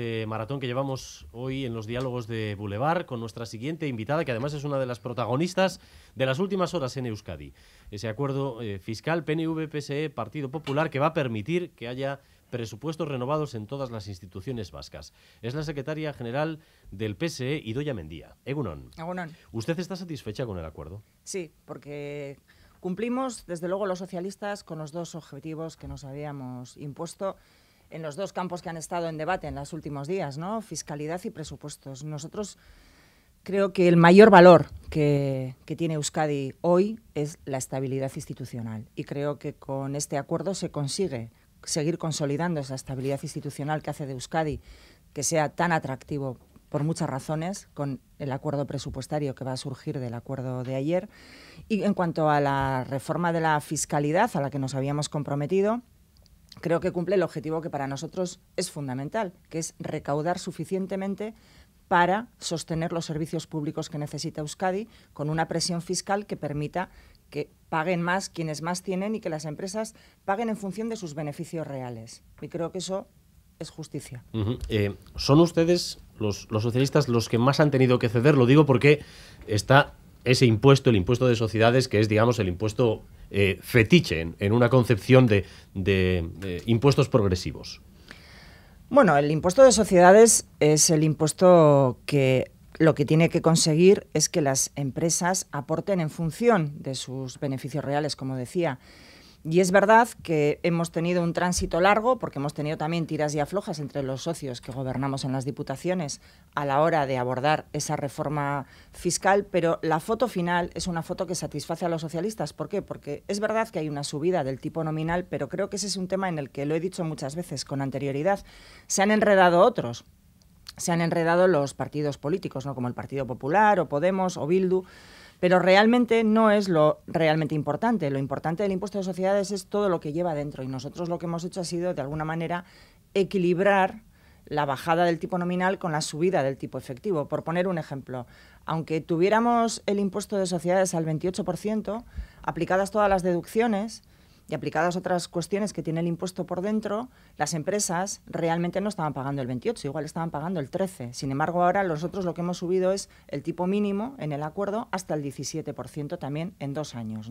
Eh, maratón que llevamos hoy en los diálogos de Boulevard con nuestra siguiente invitada, que además es una de las protagonistas de las últimas horas en Euskadi. Ese acuerdo eh, fiscal PNV-PSE Partido Popular que va a permitir que haya presupuestos renovados en todas las instituciones vascas. Es la secretaria general del PSE, Idoya Mendía. Egunon. Egunon. ¿Usted está satisfecha con el acuerdo? Sí, porque cumplimos, desde luego, los socialistas con los dos objetivos que nos habíamos impuesto en los dos campos que han estado en debate en los últimos días, ¿no? Fiscalidad y presupuestos. Nosotros creo que el mayor valor que, que, tiene Euskadi hoy es la estabilidad institucional. Y creo que con este acuerdo se consigue seguir consolidando esa estabilidad institucional que hace de Euskadi que sea tan atractivo por muchas razones con el acuerdo presupuestario que va a surgir del acuerdo de ayer. Y en cuanto a la reforma de la fiscalidad a la que nos habíamos comprometido, creo que cumple el objetivo que para nosotros es fundamental, que es recaudar suficientemente para sostener los servicios públicos que necesita Euskadi con una presión fiscal que permita que paguen más quienes más tienen y que las empresas paguen en función de sus beneficios reales. Y creo que eso es justicia. Eh, ¿Son ustedes, los, los socialistas, los que más han tenido que ceder? Lo digo porque está ese impuesto, el impuesto de sociedades, que es, digamos, el impuesto eh, fetiche, en, una concepción de, impuestos progresivos? Bueno, el impuesto de sociedades es el impuesto que lo que tiene que conseguir es que las empresas aporten en función de sus beneficios reales, como decía. Y es verdad que hemos tenido un tránsito largo, porque hemos tenido también tiras y aflojas entre los socios que gobernamos en las diputaciones a la hora de abordar esa reforma fiscal, pero la foto final es una foto que satisface a los socialistas. ¿Por qué? Porque es verdad que hay una subida del tipo nominal, pero creo que ese es un tema en el que, lo he dicho muchas veces con anterioridad, se han enredado otros se han enredado los partidos políticos, ¿no? como el Partido Popular o Podemos o Bildu, pero realmente no es lo realmente importante. Lo importante del impuesto de sociedades es todo lo que lleva dentro. Y nosotros lo que hemos hecho ha sido, de alguna manera, equilibrar la bajada del tipo nominal con la subida del tipo efectivo. Por poner un ejemplo, aunque tuviéramos el impuesto de sociedades al 28%, aplicadas todas las deducciones, y aplicadas otras cuestiones que tiene el impuesto por dentro, las empresas realmente no estaban pagando el 28, igual estaban pagando el 13. Sin embargo, ahora nosotros lo que hemos subido es el tipo mínimo en el acuerdo hasta el 17% también en dos años.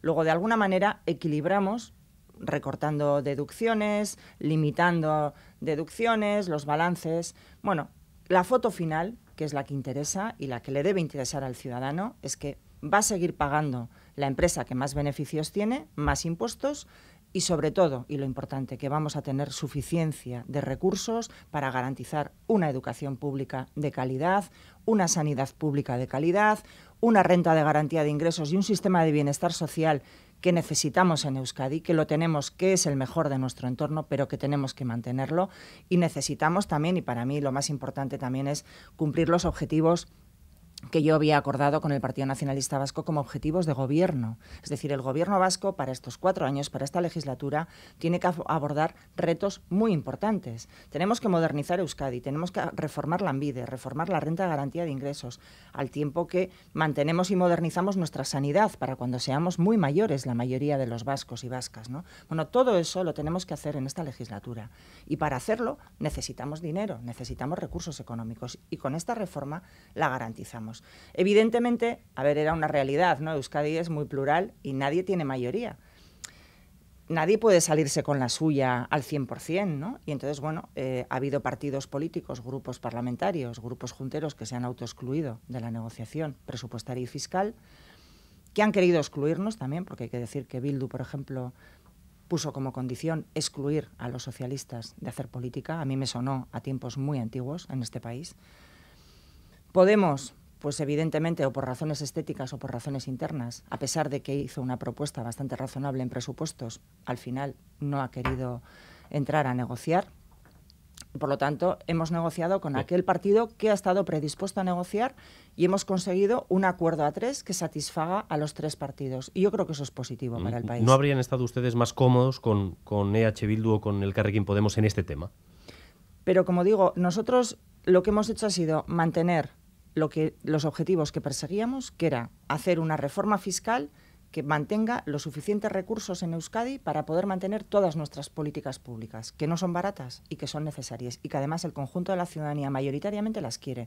Luego, de alguna manera, equilibramos recortando deducciones, limitando deducciones, los balances. Bueno, la foto final, que es la que interesa y la que le debe interesar al ciudadano, es que va a seguir pagando la empresa que más beneficios tiene, más impuestos y sobre todo, y lo importante, que vamos a tener suficiencia de recursos para garantizar una educación pública de calidad, una sanidad pública de calidad, una renta de garantía de ingresos y un sistema de bienestar social que necesitamos en Euskadi, que lo tenemos, que es el mejor de nuestro entorno, pero que tenemos que mantenerlo. Y necesitamos también, y para mí lo más importante también es cumplir los objetivos que yo había acordado con el Partido Nacionalista Vasco como objetivos de gobierno. Es decir, el gobierno vasco para estos cuatro años, para esta legislatura, tiene que abordar retos muy importantes. Tenemos que modernizar Euskadi, tenemos que reformar la ANVIDE, reformar la renta de garantía de ingresos, al tiempo que mantenemos y modernizamos nuestra sanidad para cuando seamos muy mayores, la mayoría de los vascos y vascas. Bueno, todo eso lo tenemos que hacer en esta legislatura. Y para hacerlo necesitamos dinero, necesitamos recursos económicos. Y con esta reforma la garantizamos. Evidentemente, a ver, era una realidad, ¿no? Euskadi es muy plural y nadie tiene mayoría. Nadie puede salirse con la suya al 100%, ¿no? Y entonces, bueno, eh, ha habido partidos políticos, grupos parlamentarios, grupos junteros que se han autoexcluido de la negociación presupuestaria y fiscal, que han querido excluirnos también, porque hay que decir que Bildu, por ejemplo, puso como condición excluir a los socialistas de hacer política. A mí me sonó a tiempos muy antiguos en este país. Podemos pues evidentemente o por razones estéticas o por razones internas, a pesar de que hizo una propuesta bastante razonable en presupuestos, al final no ha querido entrar a negociar. Por lo tanto, hemos negociado con aquel partido que ha estado predispuesto a negociar y hemos conseguido un acuerdo a tres que satisfaga a los tres partidos. Y yo creo que eso es positivo para el mm, país. ¿No habrían estado ustedes más cómodos con, con EH Bildu o con el Carrequín Podemos en este tema? Pero como digo, nosotros lo que hemos hecho ha sido mantener que, los objetivos que perseguíamos, que era hacer una reforma fiscal que mantenga los suficientes recursos en Euskadi para poder mantener todas nuestras políticas públicas, que no son baratas y que son necesarias, y que además el conjunto de la ciudadanía mayoritariamente las quiere.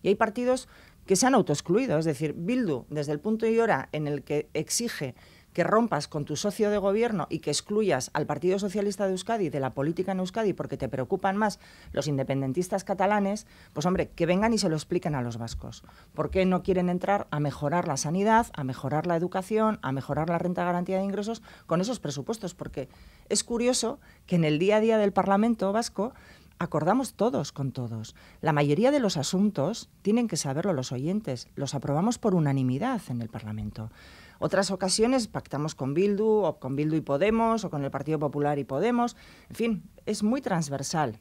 Y hay partidos que se han autoexcluido, es decir, Bildu, desde el punto y hora en el que exige que rompas con tu socio de gobierno y que excluyas al Partido Socialista de Euskadi de la política en Euskadi porque te preocupan más los independentistas catalanes, pues hombre, que vengan y se lo expliquen a los vascos. ¿Por qué no quieren entrar a mejorar la sanidad, a mejorar la educación, a mejorar la renta garantía de ingresos con esos presupuestos? Porque es curioso que en el día a día del Parlamento vasco acordamos todos con todos. La mayoría de los asuntos tienen que saberlo los oyentes. Los aprobamos por unanimidad en el Parlamento. Otras ocasiones pactamos con Bildu o con Bildu y Podemos o con el Partido Popular y Podemos. En fin, es muy transversal.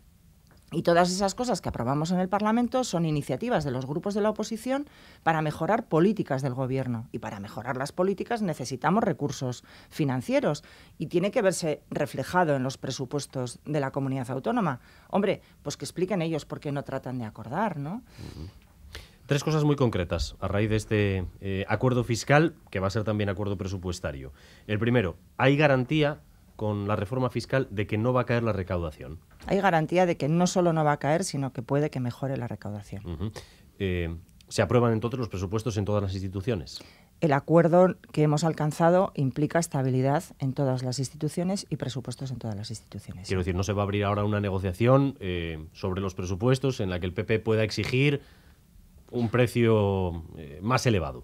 Y todas esas cosas que aprobamos en el Parlamento son iniciativas de los grupos de la oposición para mejorar políticas del Gobierno. Y para mejorar las políticas necesitamos recursos financieros y tiene que verse reflejado en los presupuestos de la comunidad autónoma. Hombre, pues que expliquen ellos por qué no tratan de acordar, ¿no? Tres cosas muy concretas a raíz de este eh, acuerdo fiscal, que va a ser también acuerdo presupuestario. El primero, ¿hay garantía con la reforma fiscal de que no va a caer la recaudación? Hay garantía de que no solo no va a caer, sino que puede que mejore la recaudación. Eh, ¿Se aprueban entonces los presupuestos en todas las instituciones? El acuerdo que hemos alcanzado implica estabilidad en todas las instituciones y presupuestos en todas las instituciones. Quiero decir, no se va a abrir ahora una negociación eh, sobre los presupuestos en la que el PP pueda exigir un precio eh, más elevado.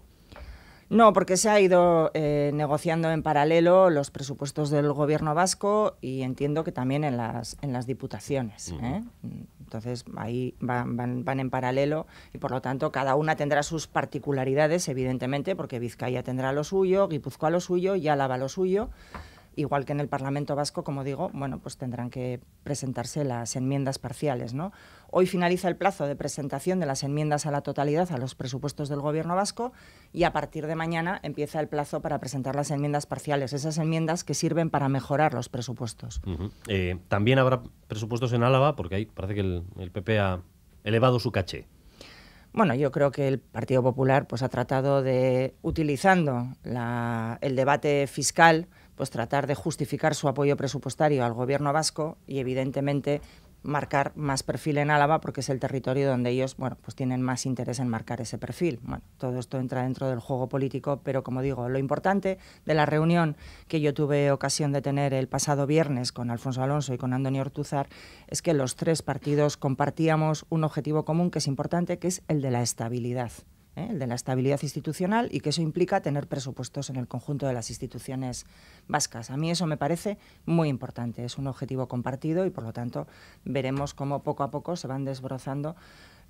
No, porque se ha ido eh, negociando en paralelo los presupuestos del gobierno vasco y entiendo que también en las, en las diputaciones. ¿eh? Entonces ahí van, en paralelo y por lo tanto cada una tendrá sus particularidades, evidentemente, porque Vizcaya tendrá lo suyo, Guipúzcoa lo suyo y Álava lo suyo igual que en el Parlamento Vasco, como digo, bueno, pues tendrán que presentarse las enmiendas parciales, Hoy finaliza el plazo de presentación de las enmiendas a la totalidad a los presupuestos del Gobierno Vasco y a partir de mañana empieza el plazo para presentar las enmiendas parciales, esas enmiendas que sirven para mejorar los presupuestos. Eh, también habrá presupuestos en Álava, porque ahí parece que el, PP ha elevado su caché. Bueno, yo creo que el Partido Popular pues, ha tratado de, utilizando el debate fiscal, pues tratar de justificar su apoyo presupuestario al gobierno vasco y evidentemente marcar más perfil en Álava porque es el territorio donde ellos bueno, pues tienen más interés en marcar ese perfil. Bueno, todo esto entra dentro del juego político, pero como digo, lo importante de la reunión que yo tuve ocasión de tener el pasado viernes con Alfonso Alonso y con Antonio Ortuzar es que los tres partidos compartíamos un objetivo común que es importante, que es el de la estabilidad. ¿eh? el de la estabilidad institucional, y que eso implica tener presupuestos en el conjunto de las instituciones vascas. A mí eso me parece muy importante, es un objetivo compartido y por lo tanto veremos cómo poco a poco se van desbrozando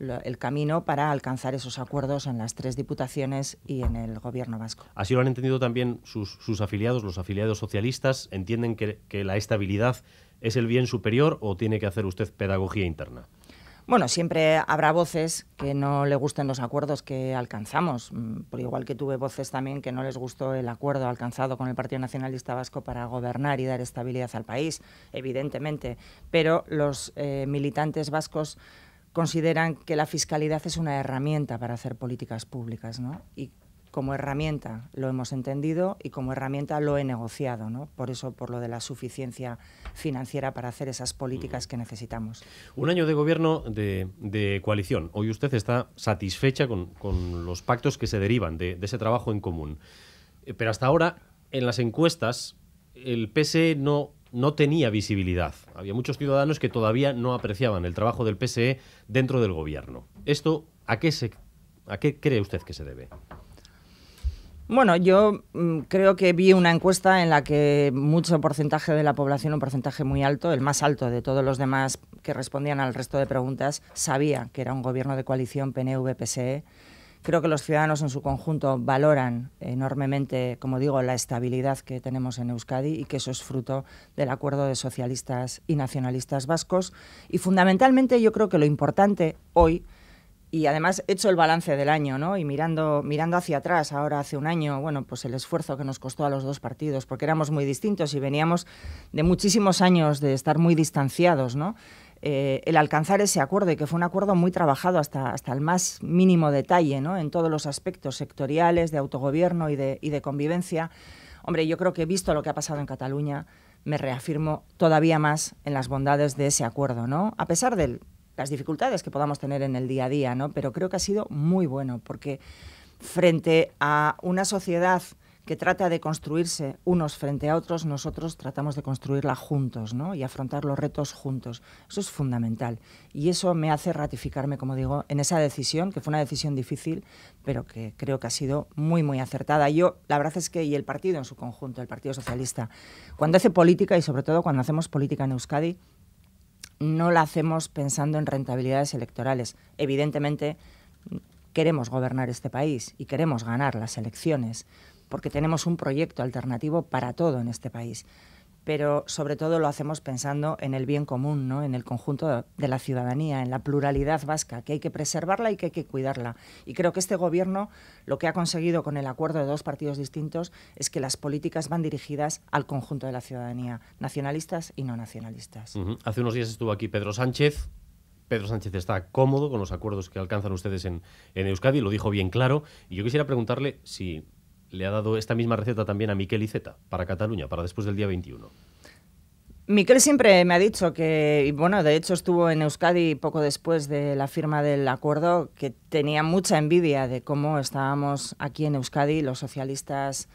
el camino para alcanzar esos acuerdos en las tres diputaciones y en el gobierno vasco. Así lo han entendido también sus, afiliados, los afiliados socialistas, entienden que la estabilidad es el bien superior o tiene que hacer usted pedagogía interna. Bueno, siempre habrá voces que no le gusten los acuerdos que alcanzamos, mm, por igual que tuve voces también que no les gustó el acuerdo alcanzado con el Partido Nacionalista Vasco para gobernar y dar estabilidad al país, evidentemente, pero los eh, militantes vascos consideran que la fiscalidad es una herramienta para hacer políticas públicas, ¿no? como herramienta lo hemos entendido y como herramienta lo he negociado, ¿no? Por eso, por lo de la suficiencia financiera para hacer esas políticas mm. que necesitamos. Un año de gobierno de, coalición. Hoy usted está satisfecha con, los pactos que se derivan de, ese trabajo en común. Eh, pero hasta ahora, en las encuestas, el PSE no tenía visibilidad. Había muchos ciudadanos que todavía no apreciaban el trabajo del PSE dentro del gobierno. ¿Esto a qué, a qué cree usted que se debe? Bueno, yo mm, creo que vi una encuesta en la que mucho porcentaje de la población, un porcentaje muy alto, el más alto de todos los demás que respondían al resto de preguntas, sabía que era un gobierno de coalición PNV-PSE. Creo que los ciudadanos en su conjunto valoran enormemente, como digo, la estabilidad que tenemos en Euskadi y que eso es fruto del acuerdo de socialistas y nacionalistas vascos. Y fundamentalmente yo creo que lo importante hoy y además hecho el balance del año, ¿no? Y mirando, mirando hacia atrás, ahora hace un año, bueno, pues el esfuerzo que nos costó a los dos partidos, porque éramos muy distintos y veníamos de muchísimos años de estar muy distanciados, ¿no? Eh, el alcanzar ese acuerdo y que fue un acuerdo muy trabajado hasta, hasta el más mínimo detalle, En todos los aspectos sectoriales, de autogobierno y de, convivencia. Hombre, yo creo que visto lo que ha pasado en Cataluña, me reafirmo todavía más en las bondades de ese acuerdo, ¿no? A pesar del las dificultades que podamos tener en el día a día, ¿no? Pero creo que ha sido muy bueno, porque frente a una sociedad que trata de construirse unos frente a otros, nosotros tratamos de construirla juntos ¿no? y afrontar los retos juntos. Eso es fundamental. Y eso me hace ratificarme, como digo, en esa decisión, que fue una decisión difícil, pero que creo que ha sido muy, muy acertada. Yo, la verdad es que, y el partido en su conjunto, el Partido Socialista, cuando hace política y sobre todo cuando hacemos política en Euskadi, no la hacemos pensando en rentabilidades electorales. Evidentemente, queremos gobernar este país y queremos ganar las elecciones, porque tenemos un proyecto alternativo para todo en este país pero sobre todo lo hacemos pensando en el bien común, ¿no? en el conjunto de la ciudadanía, en la pluralidad vasca, que hay que preservarla y que hay que cuidarla. Y creo que este Gobierno lo que ha conseguido con el acuerdo de dos partidos distintos es que las políticas van dirigidas al conjunto de la ciudadanía, nacionalistas y no nacionalistas. Hace unos días estuvo aquí Pedro Sánchez, Pedro Sánchez está cómodo con los acuerdos que alcanzan ustedes en, en, Euskadi, lo dijo bien claro, y yo quisiera preguntarle si le ha dado esta misma receta también a Miquel Iceta para Cataluña, para después del día 21. Miquel siempre me ha dicho que, y bueno, de hecho estuvo en Euskadi poco después de la firma del acuerdo, que tenía mucha envidia de cómo estábamos aquí en Euskadi los socialistas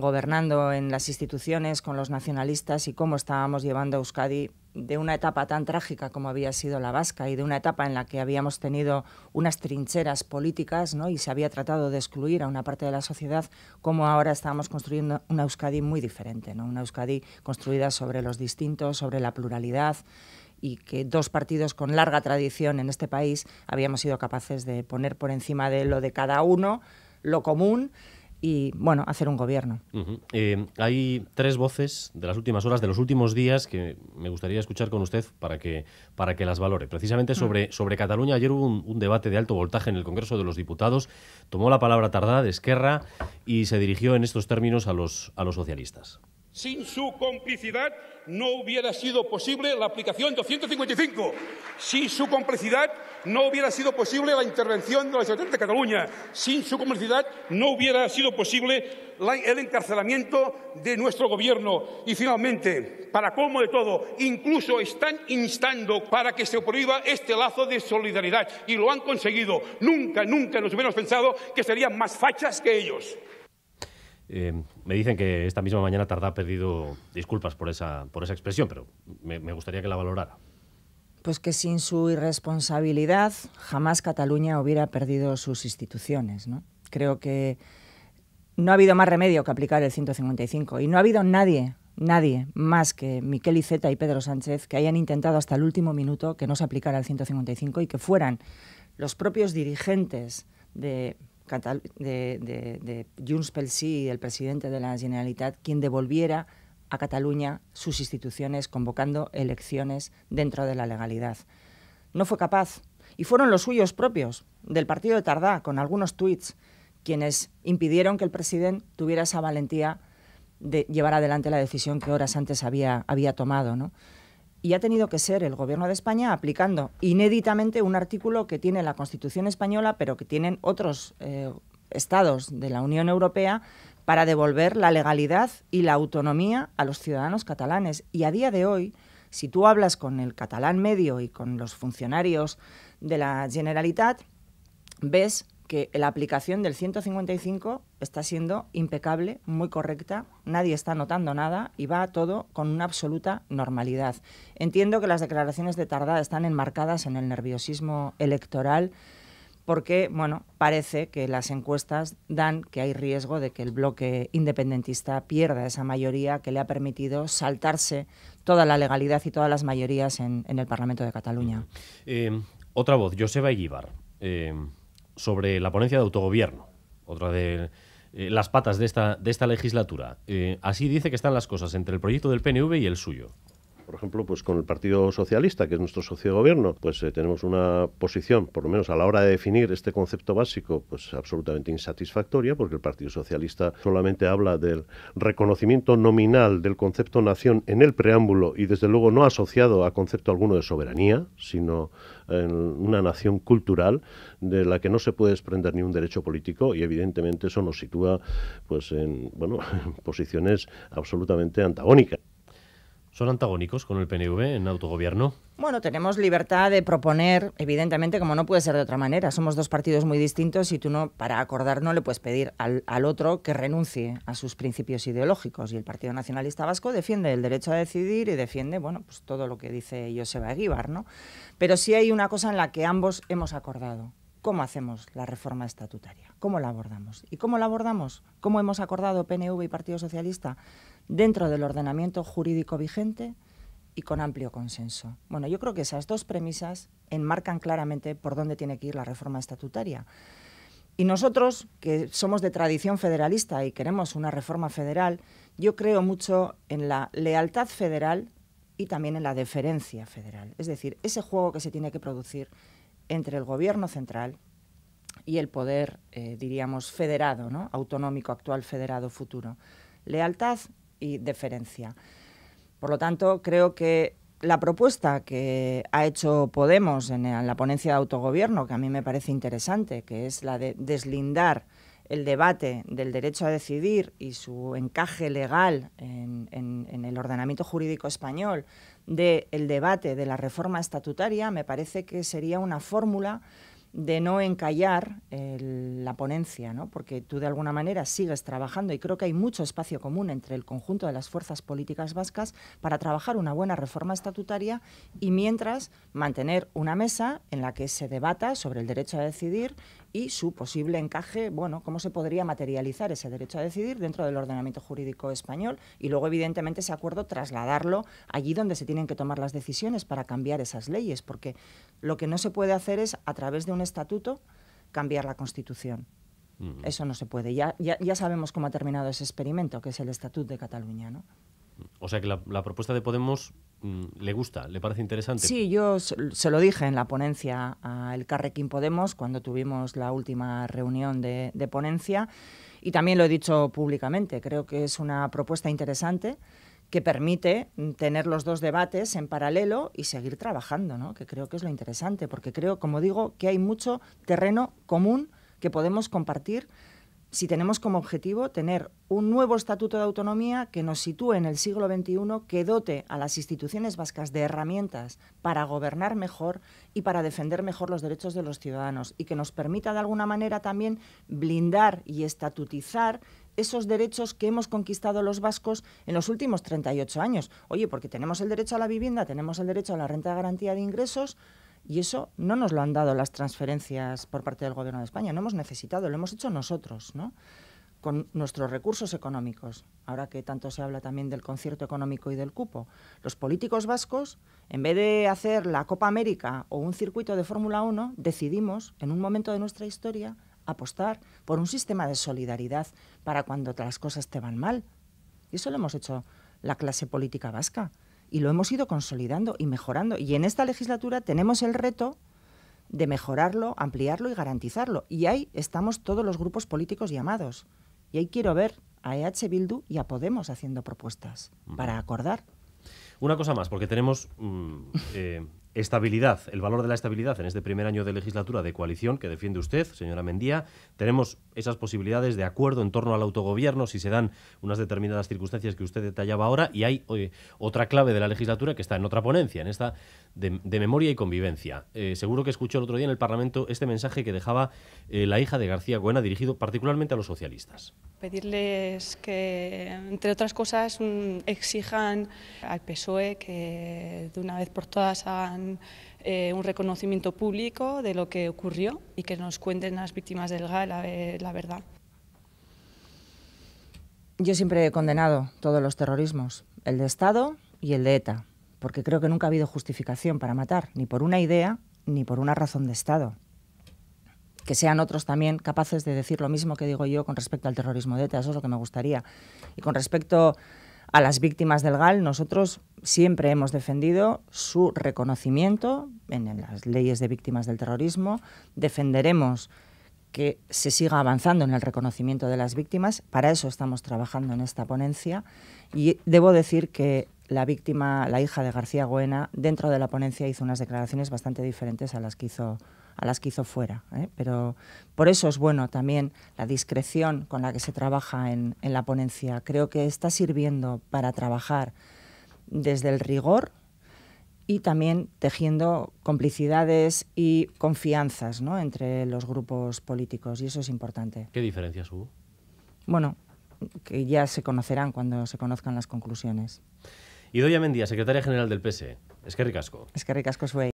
gobernando en las instituciones con los nacionalistas y cómo estábamos llevando a Euskadi de una etapa tan trágica como había sido la vasca y de una etapa en la que habíamos tenido unas trincheras políticas ¿no? y se había tratado de excluir a una parte de la sociedad, como ahora estábamos construyendo una Euskadi muy diferente, ¿no? una Euskadi construida sobre los distintos, sobre la pluralidad y que dos partidos con larga tradición en este país habíamos sido capaces de poner por encima de lo de cada uno, lo común y bueno, hacer un gobierno. Eh, hay tres voces de las últimas horas, de los últimos días, que me gustaría escuchar con usted para que, para que las valore. Precisamente mm. sobre, sobre Cataluña, ayer hubo un, debate de alto voltaje en el Congreso de los Diputados, tomó la palabra Tardá de Esquerra y se dirigió en estos términos a los, a los socialistas. Sin su complicidad no hubiera sido posible la aplicación 255. Sin su complicidad no hubiera sido posible la intervención de la Secretaría de Cataluña. Sin su complicidad no hubiera sido posible el encarcelamiento de nuestro gobierno. Y finalmente, para colmo de todo, incluso están instando para que se prohíba este lazo de solidaridad. Y lo han conseguido. Nunca, nunca nos hubiéramos pensado que serían más fachas que ellos. Eh, me dicen que esta misma mañana tarda ha pedido disculpas por esa, por esa expresión, pero me, gustaría que la valorara. Pues que sin su irresponsabilidad jamás Cataluña hubiera perdido sus instituciones. Creo que no ha habido más remedio que aplicar el 155 y no ha habido nadie, nadie más que Miquel Iceta y Pedro Sánchez que hayan intentado hasta el último minuto que no se aplicara el 155 y que fueran los propios dirigentes de de, de, de Junts pel Sí, el presidente de la Generalitat, quien devolviera a Cataluña sus instituciones convocando elecciones dentro de la legalidad. No fue capaz, y fueron los suyos propios, del partido de Tardá, con algunos tuits, quienes impidieron que el presidente tuviera esa valentía de llevar adelante la decisión que horas antes había, había tomado. ¿no? y ha tenido que ser el Gobierno de España aplicando inéditamente un artículo que tiene la Constitución española, pero que tienen otros eh, estados de la Unión Europea para devolver la legalidad y la autonomía a los ciudadanos catalanes. Y a día de hoy, si tú hablas con el catalán medio y con los funcionarios de la Generalitat, ves que la aplicación del 155 está siendo impecable, muy correcta, nadie está notando nada y va todo con una absoluta normalidad. Entiendo que las declaraciones de Tardá están enmarcadas en el nerviosismo electoral porque, bueno, parece que las encuestas dan que hay riesgo de que el bloque independentista pierda esa mayoría que le ha permitido saltarse toda la legalidad y todas las mayorías en, el Parlamento de Cataluña. Eh, otra voz, Joseba Eguíbar. Eh, sobre la ponencia de autogobierno, otra de eh, las patas de esta, de esta legislatura. Eh, así dice que están las cosas entre el proyecto del PNV y el suyo. Por ejemplo, pues con el Partido Socialista, que es nuestro socio de gobierno, pues eh, tenemos una posición, por lo menos a la hora de definir este concepto básico, pues absolutamente insatisfactoria, porque el Partido Socialista solamente habla del reconocimiento nominal del concepto nación en el preámbulo y desde luego no asociado a concepto alguno de soberanía, sino en una nación cultural de la que no se puede desprender ni un derecho político y evidentemente eso nos sitúa pues en bueno en posiciones absolutamente antagónicas. ¿Son antagónicos con el PNV en autogobierno? Bueno, tenemos libertad de proponer, evidentemente, como no puede ser de otra manera. Somos dos partidos muy distintos y tú no, para acordar, no le puedes pedir al, otro que renuncie a sus principios ideológicos. Y el Partido Nacionalista Vasco defiende el derecho a decidir y defiende, bueno, pues todo lo que dice Joseba Aguibar, ¿no? Pero sí hay una cosa en la que ambos hemos acordado, cómo hacemos la reforma estatutaria, cómo la abordamos. ¿Y cómo la abordamos? ¿Cómo hemos acordado PNV y Partido Socialista dentro del ordenamiento jurídico vigente y con amplio consenso? Bueno, yo creo que esas dos premisas enmarcan claramente por dónde tiene que ir la reforma estatutaria. Y nosotros, que somos de tradición federalista y queremos una reforma federal, yo creo mucho en la lealtad federal y también en la deferencia federal. Es decir, ese juego que se tiene que producir entre el gobierno central y el poder, eh, diríamos, federado, autonómico, actual, federado, futuro. Lealtad y deferencia. Por lo tanto, creo que la propuesta que ha hecho Podemos en la ponencia de autogobierno, que a mí me parece interesante, que es la de deslindar el debate del derecho a decidir y su encaje legal en, el ordenamiento jurídico español del debate de la reforma estatutaria, me parece que sería una fórmula de no encallar eh, la ponencia, ¿no? porque tú de alguna manera sigues trabajando y creo que hay mucho espacio común entre el conjunto de las fuerzas políticas vascas para trabajar una buena reforma estatutaria y mientras mantener una mesa en la que se debata sobre el derecho a decidir y su posible encaje, bueno, cómo se podría materializar ese derecho a decidir dentro del ordenamiento jurídico español y luego, evidentemente, ese acuerdo trasladarlo allí donde se tienen que tomar las decisiones para cambiar esas leyes, porque lo que no se puede hacer es, a través de un estatuto, cambiar la Constitución. Eso no se puede. Ya, ya, sabemos cómo ha terminado ese experimento, que es el estatuto de Cataluña, ¿no? O sea que la, propuesta de Podemos mm, le gusta, le parece interesante. Sí, yo se lo dije en la ponencia al Carrequín Podemos cuando tuvimos la última reunión de, ponencia y también lo he dicho públicamente. Creo que es una propuesta interesante que permite mm, tener los dos debates en paralelo y seguir trabajando, ¿no? que creo que es lo interesante, porque creo, como digo, que hay mucho terreno común que podemos compartir si tenemos como objetivo tener un nuevo estatuto de autonomía que nos sitúe en el siglo XXI, que dote a las instituciones vascas de herramientas para gobernar mejor y para defender mejor los derechos de los ciudadanos y que nos permita de alguna manera también blindar y estatutizar esos derechos que hemos conquistado los vascos en los últimos 38 años. Oye, porque tenemos el derecho a la vivienda, tenemos el derecho a la renta de garantía de ingresos, y eso no nos lo han dado las transferencias por parte del Gobierno de España, no hemos necesitado, lo hemos hecho nosotros, ¿no? con nuestros recursos económicos. Ahora que tanto se habla también del concierto económico y del cupo, los políticos vascos, en vez de hacer la Copa América o un circuito de Fórmula 1, decidimos, en un momento de nuestra historia, apostar por un sistema de solidaridad para cuando las cosas te van mal. Y eso lo hemos hecho la clase política vasca y lo hemos ido consolidando y mejorando. Y en esta legislatura tenemos el reto de mejorarlo, ampliarlo y garantizarlo. Y ahí estamos todos los grupos políticos llamados. Y ahí quiero ver a EH Bildu y a Podemos haciendo propuestas para acordar. Una cosa más, porque tenemos mm, eh, Estabilidad, el valor de la estabilidad en este primer año de legislatura de coalición que defiende usted, señora Mendía. Tenemos esas posibilidades de acuerdo en torno al autogobierno si se dan unas determinadas circunstancias que usted detallaba ahora. Y hay otra clave de la legislatura que está en otra ponencia, en esta de, memoria y convivencia. Eh, seguro que escuchó el otro día en el Parlamento este mensaje que dejaba eh, la hija de García Buena dirigido particularmente a los socialistas. Pedirles que, entre otras cosas, exijan al PSOE que de una vez por todas hagan eh, un reconocimiento público de lo que ocurrió y que nos cuenten a las víctimas del GAL e la verdad. Yo siempre he condenado todos los terrorismos, el de Estado y el de ETA porque creo que nunca ha habido justificación para matar, ni por una idea, ni por una razón de Estado. Que sean otros también capaces de decir lo mismo que digo yo con respecto al terrorismo de ETA, eso es lo que me gustaría. Y con respecto a las víctimas del GAL, nosotros siempre hemos defendido su reconocimiento en las leyes de víctimas del terrorismo, defenderemos que se siga avanzando en el reconocimiento de las víctimas. Para eso estamos trabajando en esta ponencia y debo decir que la víctima, la hija de García Goena, dentro de la ponencia hizo unas declaraciones bastante diferentes a las que hizo a las que hizo fuera. ¿eh? Pero por eso es bueno también la discreción con la que se trabaja en, en la ponencia. Creo que está sirviendo para trabajar desde el rigor, y también tejiendo complicidades y confianzas entre los grupos políticos, y eso es importante. ¿Qué diferencias hubo? Bueno, que ya se conocerán cuando se conozcan las conclusiones. y Idoia Mendía, secretaria general del PSE. Es que ricasco. Es que ricasco,